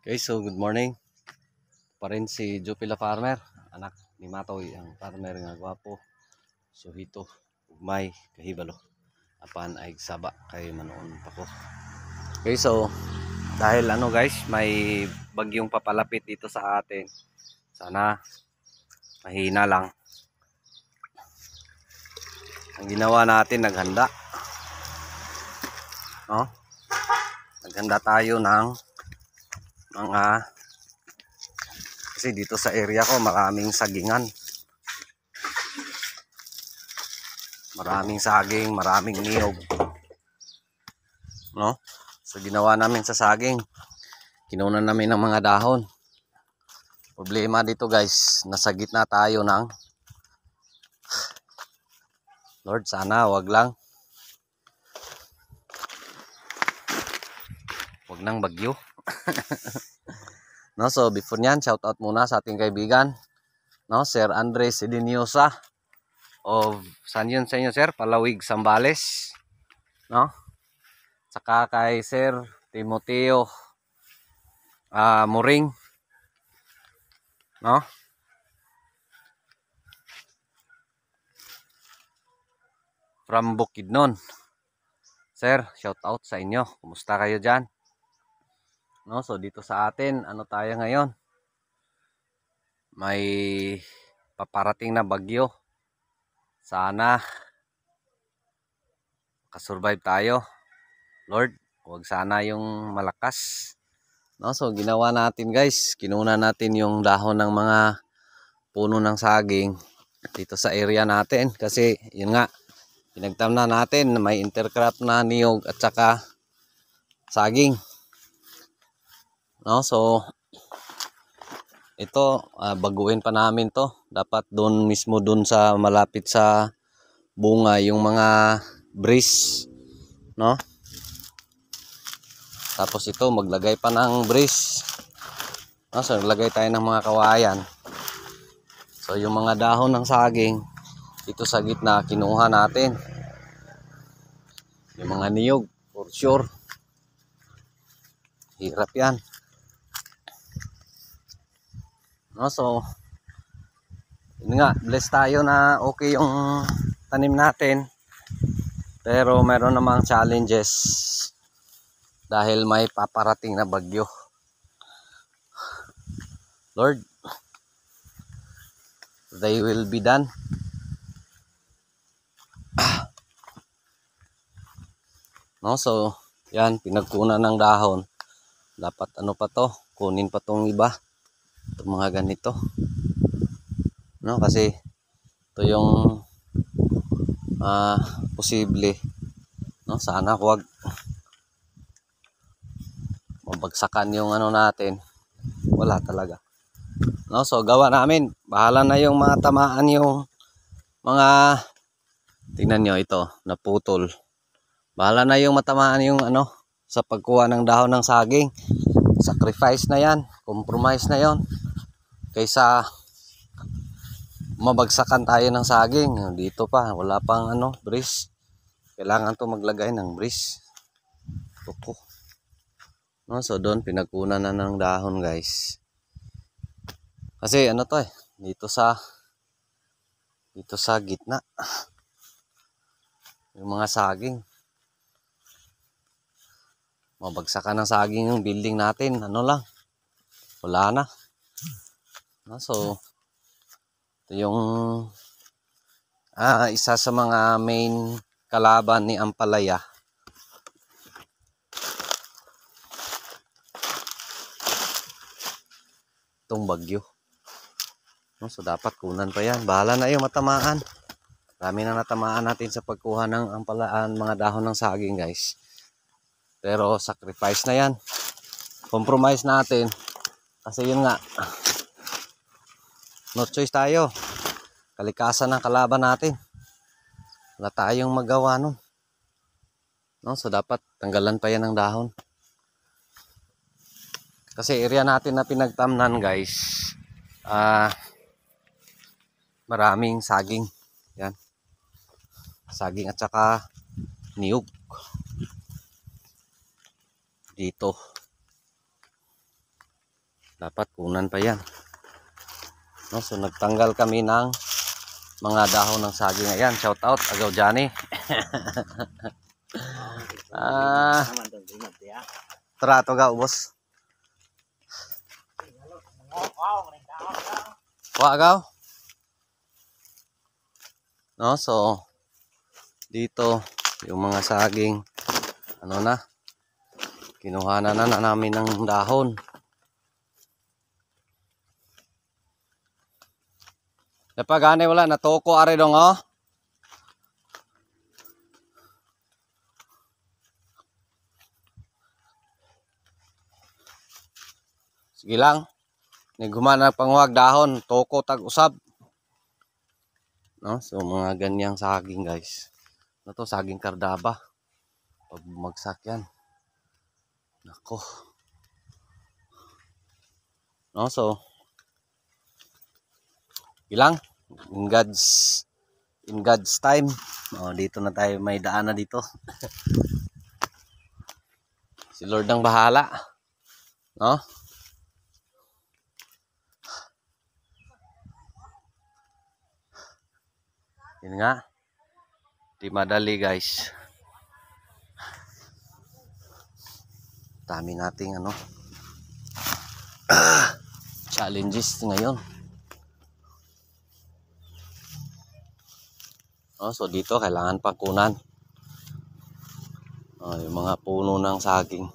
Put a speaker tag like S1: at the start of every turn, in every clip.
S1: Okay, so good morning. Pa si Jupila Farmer, anak ni Matoy, ang farmer nga gwapo. So hito, ugmay, kahibalo. Apan ay saba kay manoon pa ko. Okay, so dahil ano guys, may bagyong papalapit dito sa atin. Sana mahina lang. Ang ginawa natin, naghanda. No? Oh, naghanda tayo ng mga ah, kasi dito sa area ko maraming sagingan maraming saging maraming niyog no so ginawa namin sa saging kinuna namin ng mga dahon problema dito guys nasa gitna tayo ng Lord sana wag lang wag nang bagyo no, so before niyan, shout out muna sa ating kaibigan, no, Sir Andres Ediniosa of San yun sa inyo, Sir? Palawig, Sambales. No? Saka kay Sir Timoteo uh, ah, Muring. No? From Bukidnon. Sir, shout out sa inyo. Kumusta kayo dyan? No? So dito sa atin, ano tayo ngayon? May paparating na bagyo. Sana kasurvive tayo. Lord, wag sana yung malakas. No? So ginawa natin guys, kinuna natin yung dahon ng mga puno ng saging dito sa area natin kasi yun nga pinagtam na natin may intercrop na niyog at saka saging No? So, ito, uh, baguhin pa namin to. Dapat doon mismo doon sa malapit sa bunga yung mga breeze. No? Tapos ito, maglagay pa ng breeze. No? So, maglagay tayo ng mga kawayan. So, yung mga dahon ng saging, dito sa gitna, kinuha natin. Yung mga niyog, for sure. Hirap yan. No? So, yun nga, bless tayo na okay yung tanim natin. Pero meron namang challenges dahil may paparating na bagyo. Lord, they will be done. No, so yan pinagkunan ng dahon. Dapat ano pa to? Kunin pa tong iba pag mga ganito no kasi ito yung uh, posible no sana wag mabagsakan yung ano natin wala talaga no so gawa namin bahala na yung mga tamaan yung mga tingnan nyo ito naputol bahala na yung matamaan yung ano sa pagkuha ng dahon ng saging sacrifice na yan compromise na yon kaysa mabagsakan tayo ng saging dito pa wala pang ano breeze kailangan to maglagay ng breeze Tuko. No, so doon pinagkunan na ng dahon guys kasi ano to eh dito sa dito sa gitna yung mga saging mabagsakan ng saging yung building natin ano lang wala na ah, so ito yung ah, isa sa mga main kalaban ni Ampalaya itong bagyo so dapat kunan pa yan bahala na yung matamaan Marami na natamaan natin sa pagkuha ng ang ah, mga dahon ng saging guys. Pero sacrifice na yan. Compromise natin. Kasi yun nga, no choice tayo. Kalikasan ng kalaban natin. Wala tayong magawa nun. No? So dapat tanggalan pa yan ng dahon. Kasi area natin na pinagtamnan guys, ah, uh, maraming saging. Yan. Saging at saka niyog dito dapat kunan pa yan no? so nagtanggal kami ng mga dahon ng saging ayan shout out agaw Johnny ah, trato ga ubos wa agaw no so dito yung mga saging ano na Kinuha na na namin ng dahon. Napagane wala, natoko are dong oh. Sige lang. Nigumana panguwag dahon, toko tag usab. No, so mga ganyang saging guys. Ano to saging kardaba. Pag magsak yan. Nako. No, so, ilang? In God's, in God's time. Oh, dito na tayo, may daan na dito. si Lord ang bahala. No? Yun nga. Di madali guys. dami nating ano ah, challenges ngayon oh, so dito kailangan pagkunan kunan oh, yung mga puno ng saging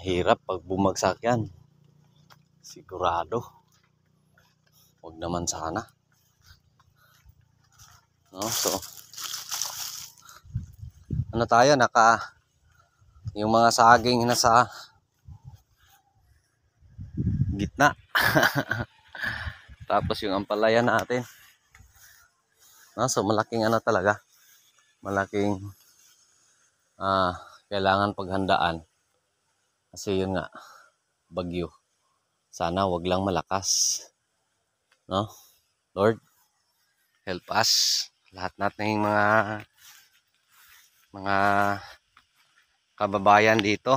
S1: hirap pag bumagsak yan sigurado wag naman sana no so ano tayo naka yung mga saging nasa gitna tapos yung ampalaya natin no, so malaking ano talaga malaking ah, kailangan paghandaan kasi yun nga bagyo sana wag lang malakas no Lord help us lahat nating mga mga kababayan dito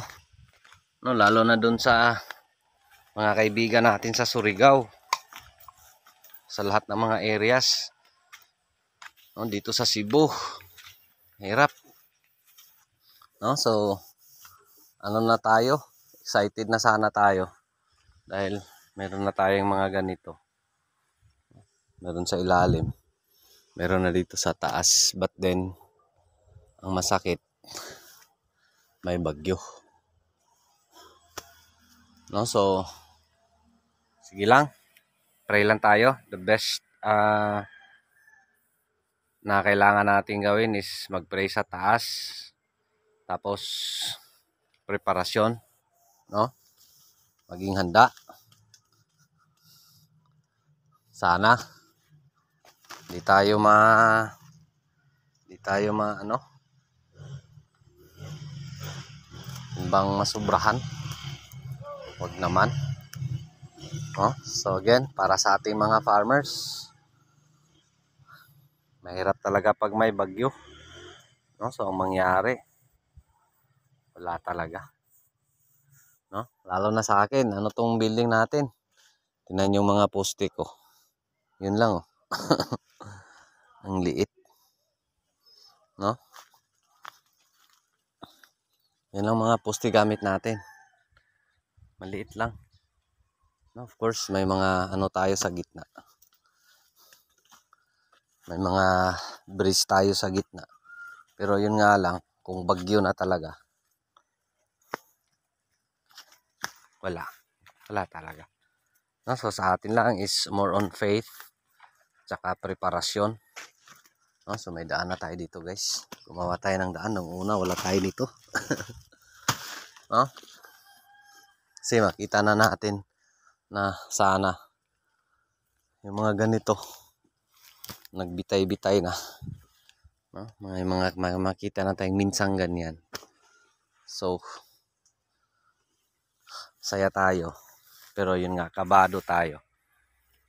S1: no lalo na dun sa mga kaibigan natin sa Surigao sa lahat ng mga areas no dito sa Cebu hirap no so ano na tayo excited na sana tayo dahil meron na tayong mga ganito meron sa ilalim meron na dito sa taas but then ang masakit may bagyo no so sige lang pray lang tayo the best uh, na kailangan natin gawin is magpray sa taas tapos preparasyon no maging handa sana di tayo ma di tayo ma ano bang masubrahan wag naman oh, so again para sa ating mga farmers mahirap talaga pag may bagyo no? so ang mangyari wala talaga no? lalo na sa akin ano tong building natin tinan yung mga poste ko yun lang oh. ang liit no yan lang mga poste gamit natin. Maliit lang. Of course, may mga ano tayo sa gitna. May mga bridge tayo sa gitna. Pero yun nga lang, kung bagyo na talaga. Wala. Wala talaga. No, so sa atin lang is more on faith tsaka preparasyon. Oh, so may daan na tayo dito guys. Gumawa tayo ng daan. Nung una wala tayo dito. oh. Kasi makita na natin na sana yung mga ganito nagbitay-bitay na. No? Ah, may mga makita na tayong minsang ganyan. So saya tayo. Pero yun nga kabado tayo.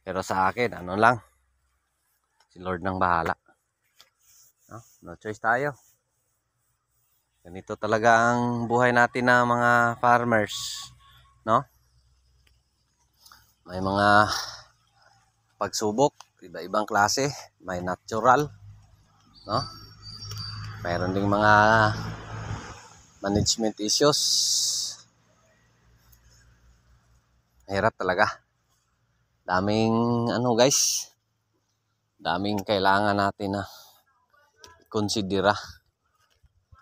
S1: Pero sa akin ano lang si Lord nang bahala. No, choice tayo. Ganito talaga ang buhay natin na mga farmers, no? May mga pagsubok, iba-ibang klase, may natural, no? Mayroon ding mga management issues. Hirap talaga. Daming ano guys, daming kailangan natin na ah konsidera.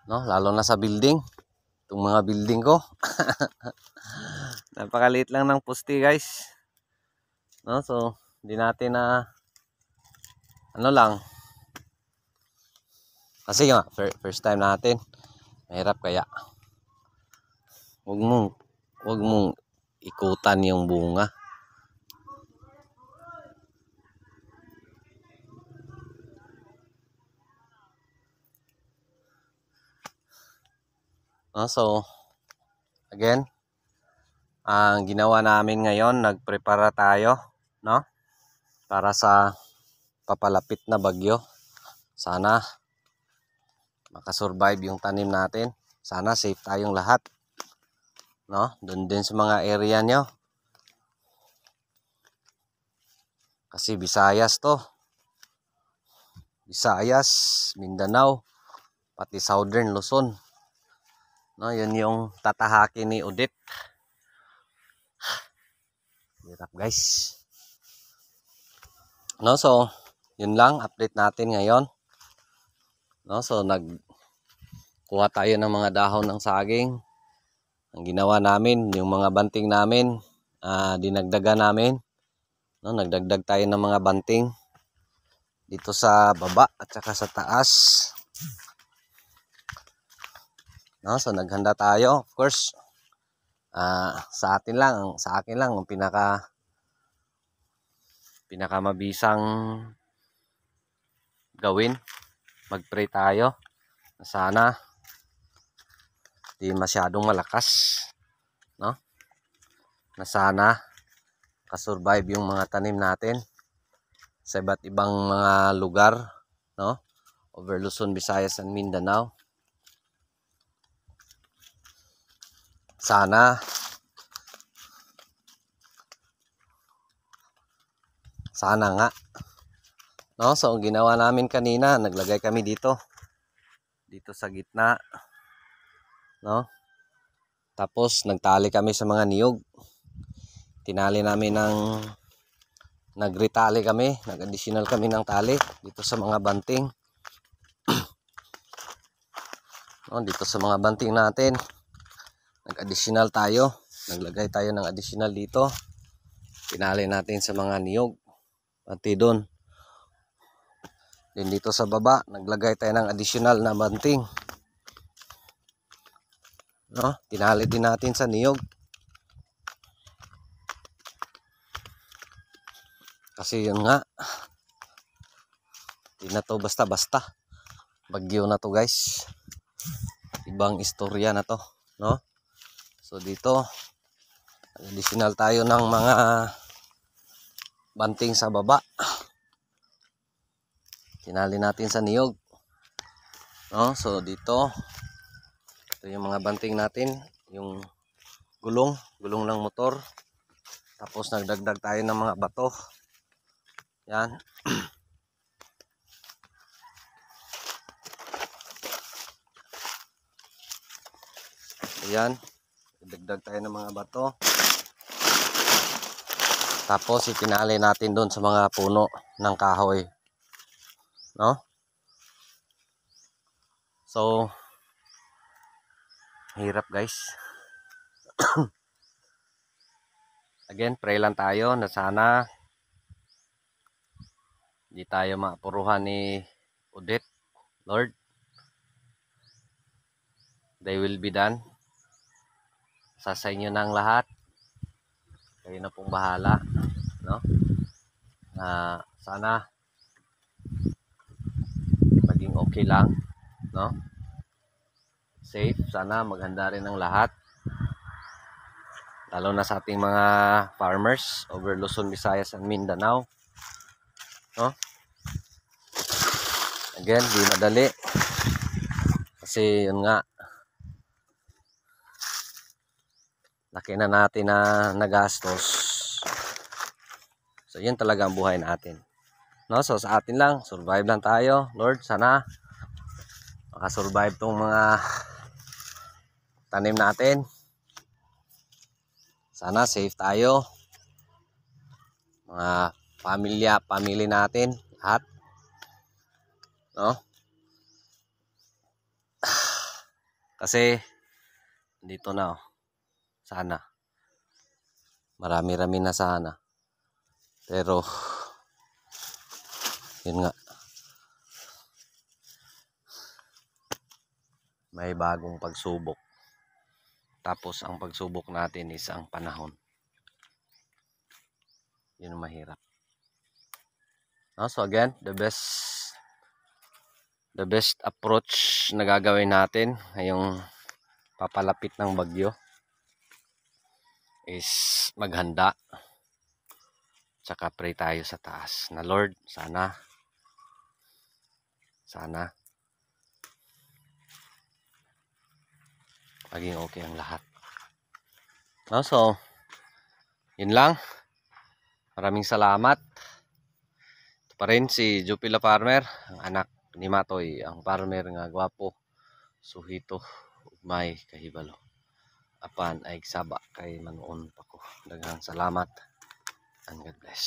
S1: No, lalo na sa building. Itong mga building ko. Napakaliit lang ng poste, guys. No, so hindi natin na ano lang kasi nga first time natin mahirap kaya wag mong wag mong ikutan yung bunga Uh, so, again, ang ginawa namin ngayon, nagprepara tayo, no? Para sa papalapit na bagyo. Sana makasurvive yung tanim natin. Sana safe tayong lahat. No? Doon din sa mga area nyo. Kasi Visayas to. Visayas, Mindanao, pati Southern Luzon. No, yun yung tatahaki ni Udit. Hirap guys. No, so yun lang update natin ngayon. No, so nag kuha tayo ng mga dahon ng saging. Ang ginawa namin, yung mga banting namin, uh, dinagdaga namin. No, nagdagdag tayo ng mga banting dito sa baba at saka sa taas. No? So naghanda tayo. Of course, uh, sa atin lang, sa akin lang ang pinaka pinakamabisang gawin. Magpray tayo. Sana di masyadong malakas, no? Na sana kasurvive yung mga tanim natin sa iba't ibang mga lugar, no? Over Luzon, Visayas, and Mindanao. sana sana nga no so ang ginawa namin kanina naglagay kami dito dito sa gitna no tapos nagtali kami sa mga niyog tinali namin ng nagretali kami nag additional kami ng tali dito sa mga banting no, dito sa mga banting natin nag-additional tayo. Naglagay tayo ng additional dito. Pinali natin sa mga niyog. Pati doon. Then dito sa baba, naglagay tayo ng additional na banting. No? Pinali din natin sa niyog. Kasi yun nga. Hindi na to basta-basta. Bagyo na to guys. Ibang istorya na to. No? So dito, additional tayo ng mga banting sa baba. Tinali natin sa niyog. No? So dito, ito yung mga banting natin. Yung gulong, gulong ng motor. Tapos nagdagdag tayo ng mga bato. Yan. Yan dagdag tayo ng mga bato tapos itinali natin doon sa mga puno ng kahoy no so hirap guys again pray lang tayo na sana hindi tayo mapuruhan ni Udit Lord they will be done nasa sa inyo ng lahat kayo na pong bahala no na sana maging okay lang no safe sana maghanda rin ang lahat lalo na sa ating mga farmers over Luzon, Visayas and Mindanao no again di madali kasi yun nga laki na natin na nagastos so yun talaga ang buhay natin no so sa atin lang survive lang tayo Lord sana makasurvive tong mga tanim natin sana safe tayo mga pamilya pamilya natin lahat no kasi dito na oh sana. Marami-rami na sana. Pero, yun nga. May bagong pagsubok. Tapos, ang pagsubok natin is ang panahon. Yun mahirap. Ah, so again, the best the best approach na gagawin natin ay yung papalapit ng bagyo is maghanda. Tsaka pray tayo sa taas na Lord, sana sana maging okay ang lahat. No, so, yun lang. Maraming salamat. Ito pa rin si Jupila Farmer, ang anak ni Matoy, ang farmer nga gwapo, suhito, ugmay, kahibalo apan ay saba kay manuon pa ko daghang salamat and God bless